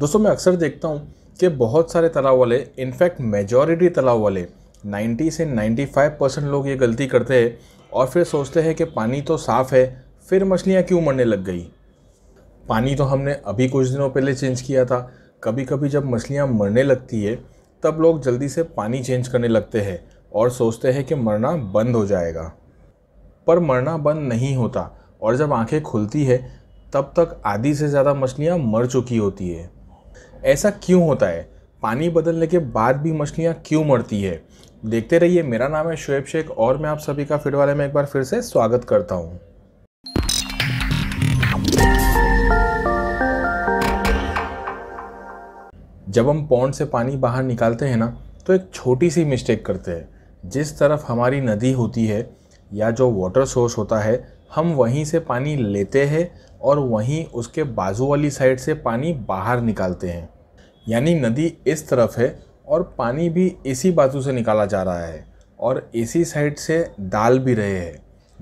दोस्तों मैं अक्सर देखता हूँ कि बहुत सारे तालाब वाले इनफैक्ट मेजॉरिटी तालाब वाले 90 से 95 परसेंट लोग ये गलती करते हैं और फिर सोचते हैं कि पानी तो साफ़ है फिर मछलियाँ क्यों मरने लग गई पानी तो हमने अभी कुछ दिनों पहले चेंज किया था कभी कभी जब मछलियाँ मरने लगती है तब लोग जल्दी से पानी चेंज करने लगते हैं और सोचते हैं कि मरना बंद हो जाएगा पर मरना बंद नहीं होता और जब आंखें खुलती है तब तक आधी से ज़्यादा मछलियाँ मर चुकी होती है ऐसा क्यों होता है पानी बदलने के बाद भी मछलियाँ क्यों मरती है देखते रहिए मेरा नाम है शुएब शेख और मैं आप सभी का फिट वाले में एक बार फिर से स्वागत करता हूँ जब हम पौंड से पानी बाहर निकालते हैं ना तो एक छोटी सी मिस्टेक करते हैं जिस तरफ हमारी नदी होती है या जो वाटर सोर्स होता है हम वहीं से पानी लेते हैं और वहीं उसके बाजू वाली साइड से पानी बाहर निकालते हैं यानी नदी इस तरफ है और पानी भी इसी बाजू से निकाला जा रहा है और इसी साइड से डाल भी रहे हैं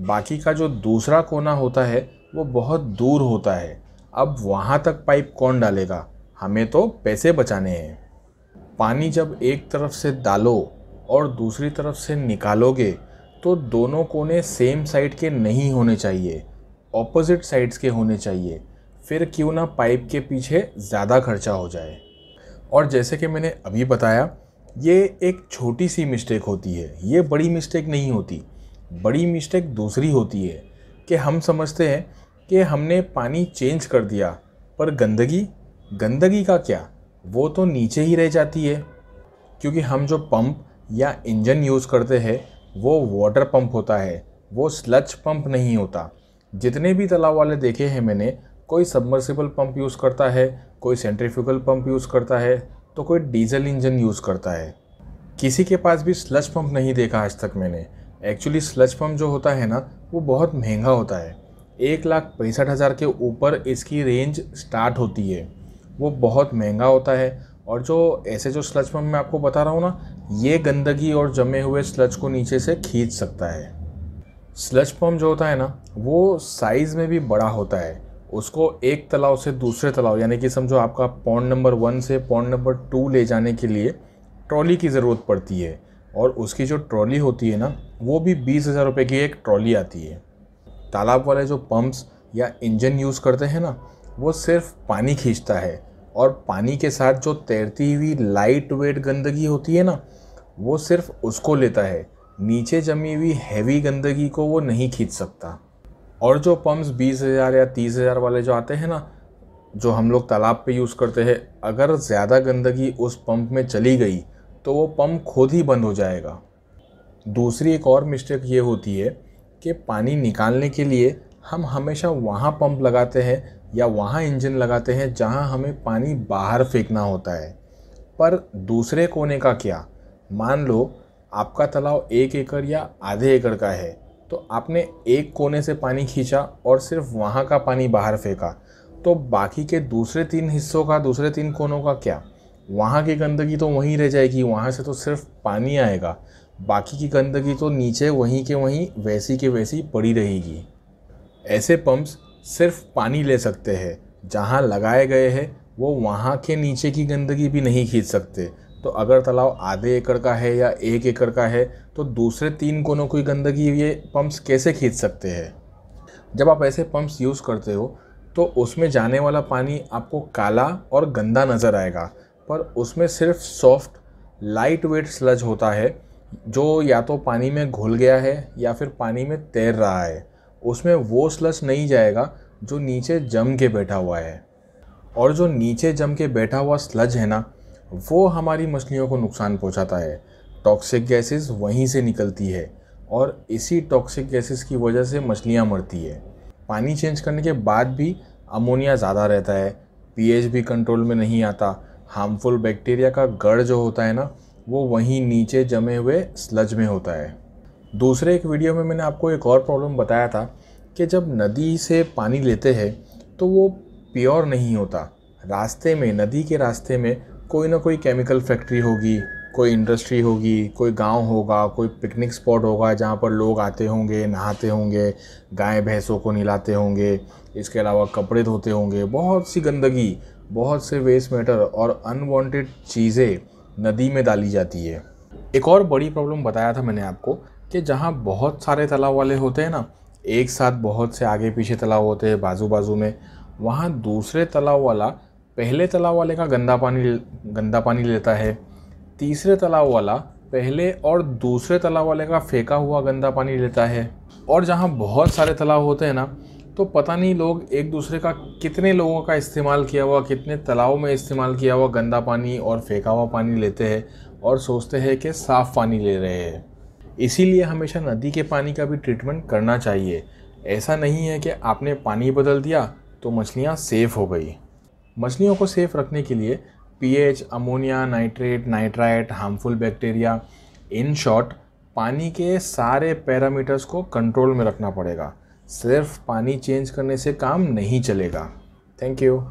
बाकी का जो दूसरा कोना होता है वो बहुत दूर होता है अब वहाँ तक पाइप कौन डालेगा हमें तो पैसे बचाने हैं पानी जब एक तरफ से डालो और दूसरी तरफ से निकालोगे तो दोनों कोने सेम साइड के नहीं होने चाहिए ऑपोजिट साइड्स के होने चाहिए फिर क्यों ना पाइप के पीछे ज़्यादा खर्चा हो जाए और जैसे कि मैंने अभी बताया ये एक छोटी सी मिस्टेक होती है ये बड़ी मिस्टेक नहीं होती बड़ी मिस्टेक दूसरी होती है कि हम समझते हैं कि हमने पानी चेंज कर दिया पर गंदगी गंदगी का क्या वो तो नीचे ही रह जाती है क्योंकि हम जो पंप या इंजन यूज़ करते हैं वो वाटर पंप होता है वो स्लच पंप नहीं होता जितने भी तालाब वाले देखे हैं मैंने कोई सबमर्सिबल पंप यूज़ करता है कोई सेंट्रीफ्यूगल पंप यूज़ करता है तो कोई डीजल इंजन यूज़ करता है किसी के पास भी स्लच पंप नहीं देखा आज तक मैंने एक्चुअली स्लच पंप जो होता है ना वो बहुत महंगा होता है एक लाख पैंसठ हज़ार के ऊपर इसकी रेंज स्टार्ट होती है वो बहुत महंगा होता है और जो ऐसे जो स्लच पंप मैं आपको बता रहा हूँ ना ये गंदगी और जमे हुए स्लच को नीचे से खींच सकता है स्लच पम्प जो होता है ना वो साइज़ में भी बड़ा होता है उसको एक तालाब से दूसरे तलाव यानी कि समझो आपका पॉन्ड नंबर वन से पॉन्ड नंबर टू ले जाने के लिए ट्रॉली की ज़रूरत पड़ती है और उसकी जो ट्रॉली होती है ना वो भी बीस हज़ार रुपये की एक ट्रॉली आती है तालाब वाले जो पम्प्स या इंजन यूज़ करते हैं ना वो सिर्फ पानी खींचता है और पानी के साथ जो तैरती हुई लाइट वेट गंदगी होती है ना वो सिर्फ उसको लेता है नीचे जमी हुई हैवी गंदगी को वो नहीं खींच सकता और जो पम्प्स बीस हज़ार या तीस हज़ार वाले जो आते हैं ना जो हम लोग तालाब पे यूज़ करते हैं अगर ज़्यादा गंदगी उस पंप में चली गई तो वो पंप खुद ही बंद हो जाएगा दूसरी एक और मिस्टेक ये होती है कि पानी निकालने के लिए हम हमेशा वहाँ पंप लगाते हैं या वहाँ इंजन लगाते हैं जहाँ हमें पानी बाहर फेंकना होता है पर दूसरे कोने का क्या मान लो आपका तालाब एक एकड़ या आधे एकड़ का है तो आपने एक कोने से पानी खींचा और सिर्फ वहाँ का पानी बाहर फेंका तो बाकी के दूसरे तीन हिस्सों का दूसरे तीन कोनों का क्या वहाँ की गंदगी तो वहीं रह जाएगी वहाँ से तो सिर्फ पानी आएगा बाकी की गंदगी तो नीचे वहीं के वहीं वैसी के वैसी पड़ी रहेगी ऐसे पंप्स सिर्फ पानी ले सकते हैं जहाँ लगाए गए हैं वो वहाँ के नीचे की गंदगी भी नहीं खींच सकते तो अगर तालाब आधे एकड़ का है या एक एकड़ का है तो दूसरे तीन कोनों की गंदगी ये पंप्स कैसे खींच सकते हैं जब आप ऐसे पंप्स यूज़ करते हो तो उसमें जाने वाला पानी आपको काला और गंदा नज़र आएगा पर उसमें सिर्फ सॉफ्ट लाइट वेट स्लज होता है जो या तो पानी में घुल गया है या फिर पानी में तैर रहा है उसमें वो स्लज नहीं जाएगा जो नीचे जम के बैठा हुआ है और जो नीचे जम के बैठा हुआ स्लज है ना वो हमारी मछलियों को नुकसान पहुंचाता है टॉक्सिक गैसेस वहीं से निकलती है और इसी टॉक्सिक गैसेस की वजह से मछलियाँ मरती है पानी चेंज करने के बाद भी अमोनिया ज़्यादा रहता है पीएच भी कंट्रोल में नहीं आता हार्मफुल बैक्टीरिया का गढ़ जो होता है ना वो वहीं नीचे जमे हुए स्लज में होता है दूसरे एक वीडियो में मैंने आपको एक और प्रॉब्लम बताया था कि जब नदी से पानी लेते हैं तो वो प्योर नहीं होता रास्ते में नदी के रास्ते में कोई ना कोई केमिकल फैक्ट्री होगी कोई इंडस्ट्री होगी कोई गांव होगा कोई पिकनिक स्पॉट होगा जहाँ पर लोग आते होंगे नहाते होंगे गाय भैंसों को नहलाते होंगे इसके अलावा कपड़े धोते होंगे बहुत सी गंदगी बहुत से वेस्ट मैटर और अनवांटेड चीज़ें नदी में डाली जाती है एक और बड़ी प्रॉब्लम बताया था मैंने आपको कि जहाँ बहुत सारे तालाब वाले होते हैं ना एक साथ बहुत से आगे पीछे तालाब होते हैं बाजू बाजू में वहाँ दूसरे तालाब वाला पहले तालाब वाले का गंदा पानी गंदा पानी लेता है तीसरे तालाब वाला पहले और दूसरे तालाब वाले का फेंका हुआ गंदा पानी लेता है और जहाँ बहुत सारे तालाब होते हैं ना तो पता नहीं लोग एक दूसरे का कितने लोगों का इस्तेमाल किया हुआ कितने तालाबों में इस्तेमाल किया हुआ गंदा पानी और फेंका हुआ पानी लेते हैं और सोचते हैं कि साफ़ पानी ले रहे हैं इसीलिए हमेशा नदी के पानी का भी ट्रीटमेंट करना चाहिए ऐसा नहीं है कि आपने पानी बदल दिया तो मछलियाँ सेफ़ हो गई मछलियों को सेफ रखने के लिए pH ammonia nitrate nitrite harmful bacteria in short पानी के सारे पैरामीटर्स को कंट्रोल में रखना पड़ेगा सिर्फ पानी चेंज करने से काम नहीं चलेगा थैंक यू